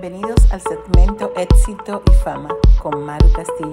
Bienvenidos al segmento Éxito y Fama con Maru Castillo.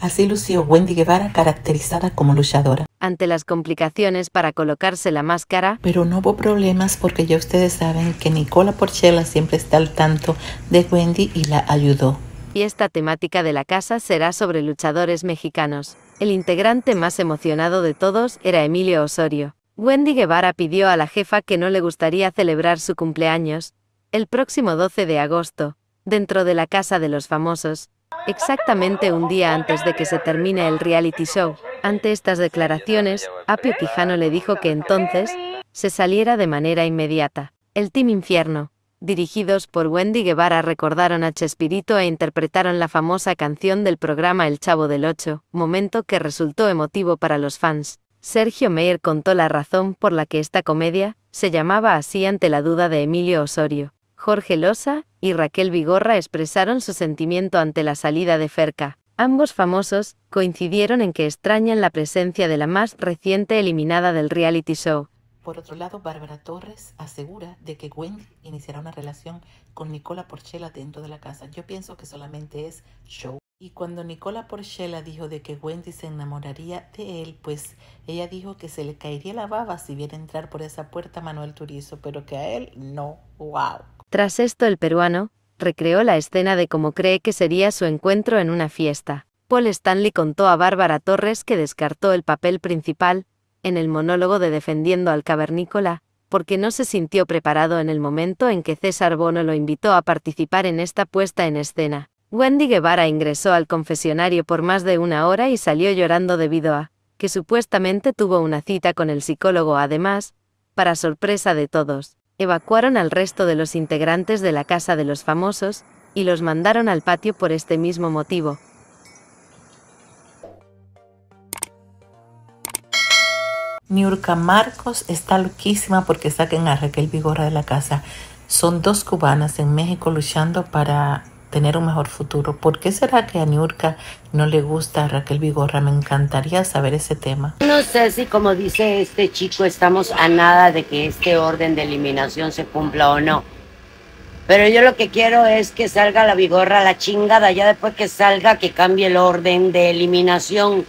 Así lució Wendy Guevara caracterizada como luchadora. Ante las complicaciones para colocarse la máscara. Pero no hubo problemas porque ya ustedes saben que Nicola Porchela siempre está al tanto de Wendy y la ayudó. Y esta temática de la casa será sobre luchadores mexicanos. El integrante más emocionado de todos era Emilio Osorio. Wendy Guevara pidió a la jefa que no le gustaría celebrar su cumpleaños, el próximo 12 de agosto, dentro de la Casa de los Famosos, exactamente un día antes de que se termine el reality show. Ante estas declaraciones, Apio Quijano le dijo que entonces se saliera de manera inmediata. El Team Infierno, dirigidos por Wendy Guevara, recordaron a Chespirito e interpretaron la famosa canción del programa El Chavo del Ocho, momento que resultó emotivo para los fans. Sergio Meyer contó la razón por la que esta comedia se llamaba así ante la duda de Emilio Osorio. Jorge Losa y Raquel Vigorra expresaron su sentimiento ante la salida de Ferca. Ambos famosos coincidieron en que extrañan la presencia de la más reciente eliminada del reality show. Por otro lado, Bárbara Torres asegura de que Wendy iniciará una relación con Nicola Porchela dentro de la casa. Yo pienso que solamente es show. Y cuando Nicola Porchela dijo de que Wendy se enamoraría de él, pues ella dijo que se le caería la baba si viera entrar por esa puerta Manuel Turizo, pero que a él no. ¡Wow! Tras esto el peruano, recreó la escena de cómo cree que sería su encuentro en una fiesta. Paul Stanley contó a Bárbara Torres que descartó el papel principal, en el monólogo de Defendiendo al Cavernícola, porque no se sintió preparado en el momento en que César Bono lo invitó a participar en esta puesta en escena. Wendy Guevara ingresó al confesionario por más de una hora y salió llorando debido a que supuestamente tuvo una cita con el psicólogo además, para sorpresa de todos evacuaron al resto de los integrantes de la Casa de los Famosos, y los mandaron al patio por este mismo motivo. Niurka Marcos está loquísima porque saquen a Raquel Vigorra de la casa. Son dos cubanas en México luchando para tener un mejor futuro. ¿Por qué será que a Niurka no le gusta a Raquel Vigorra? Me encantaría saber ese tema. No sé si, como dice este chico, estamos a nada de que este orden de eliminación se cumpla o no. Pero yo lo que quiero es que salga la Vigorra la chingada, ya después que salga, que cambie el orden de eliminación.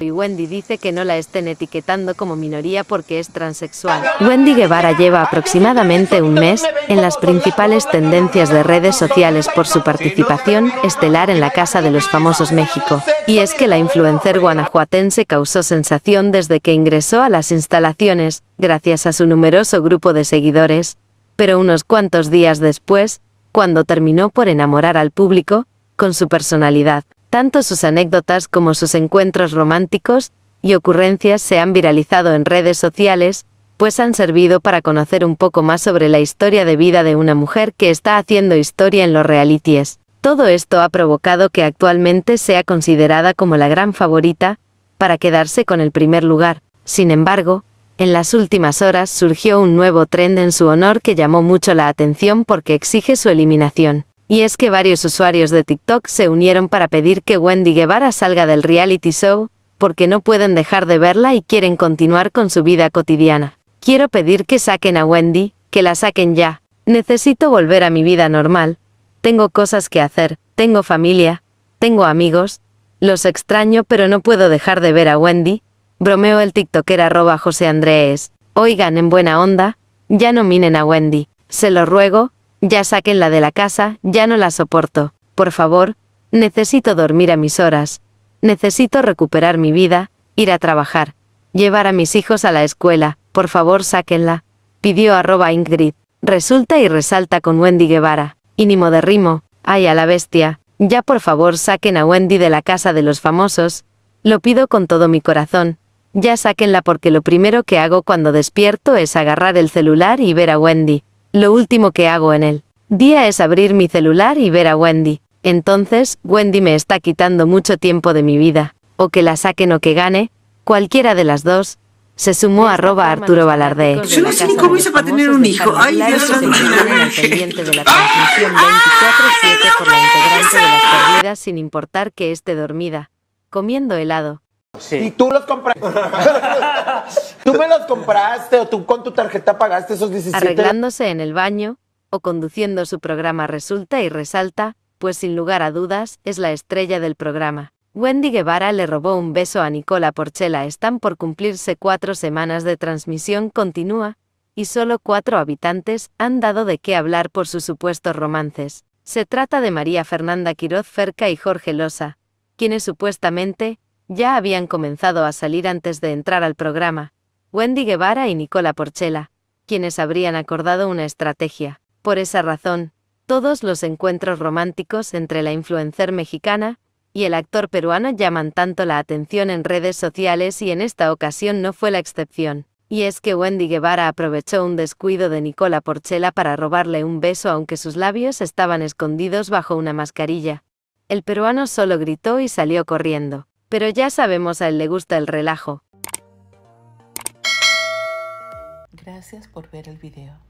Y Wendy dice que no la estén etiquetando como minoría porque es transexual. Wendy Guevara lleva aproximadamente un mes en las principales tendencias de redes sociales por su participación estelar en la Casa de los Famosos México. Y es que la influencer guanajuatense causó sensación desde que ingresó a las instalaciones, gracias a su numeroso grupo de seguidores, pero unos cuantos días después, cuando terminó por enamorar al público, con su personalidad, tanto sus anécdotas como sus encuentros románticos y ocurrencias se han viralizado en redes sociales, pues han servido para conocer un poco más sobre la historia de vida de una mujer que está haciendo historia en los realities. Todo esto ha provocado que actualmente sea considerada como la gran favorita para quedarse con el primer lugar. Sin embargo, en las últimas horas surgió un nuevo trend en su honor que llamó mucho la atención porque exige su eliminación. Y es que varios usuarios de TikTok se unieron para pedir que Wendy Guevara salga del reality show, porque no pueden dejar de verla y quieren continuar con su vida cotidiana. Quiero pedir que saquen a Wendy, que la saquen ya. Necesito volver a mi vida normal. Tengo cosas que hacer, tengo familia, tengo amigos. Los extraño pero no puedo dejar de ver a Wendy. Bromeo el tiktoker arroba José Andrés. Oigan en buena onda, ya no minen a Wendy. Se lo ruego, ya sáquenla de la casa, ya no la soporto. Por favor, necesito dormir a mis horas. Necesito recuperar mi vida, ir a trabajar, llevar a mis hijos a la escuela. Por favor, sáquenla. Pidió arroba Ingrid. Resulta y resalta con Wendy Guevara. Ínimo de rimo. Ay a la bestia. Ya por favor saquen a Wendy de la casa de los famosos. Lo pido con todo mi corazón. Ya sáquenla porque lo primero que hago cuando despierto es agarrar el celular y ver a Wendy. Lo último que hago en el día es abrir mi celular y ver a Wendy. Entonces, Wendy me está quitando mucho tiempo de mi vida. O que la saquen o que gane, cualquiera de las dos, se sumó a arroba Arturo Balardé. Yo no sé ni cómo para tener un hijo. Ay, Dios independiente de la transmisión 24-7 ¡Ah! por ¡Ah, la integrante de las perdidas sin importar que esté dormida, comiendo helado, y tú los compraste. tú me los compraste o tú con tu tarjeta pagaste esos 17. Arreglándose en el baño o conduciendo su programa resulta y resalta, pues sin lugar a dudas es la estrella del programa. Wendy Guevara le robó un beso a Nicola Porchela. Están por cumplirse cuatro semanas de transmisión continua, y solo cuatro habitantes han dado de qué hablar por sus supuestos romances. Se trata de María Fernanda Quiroz Ferca y Jorge Losa, quienes supuestamente ya habían comenzado a salir antes de entrar al programa, Wendy Guevara y Nicola Porchela, quienes habrían acordado una estrategia. Por esa razón, todos los encuentros románticos entre la influencer mexicana y el actor peruano llaman tanto la atención en redes sociales y en esta ocasión no fue la excepción. Y es que Wendy Guevara aprovechó un descuido de Nicola Porchela para robarle un beso aunque sus labios estaban escondidos bajo una mascarilla. El peruano solo gritó y salió corriendo. Pero ya sabemos a él le gusta el relajo. Gracias por ver el video.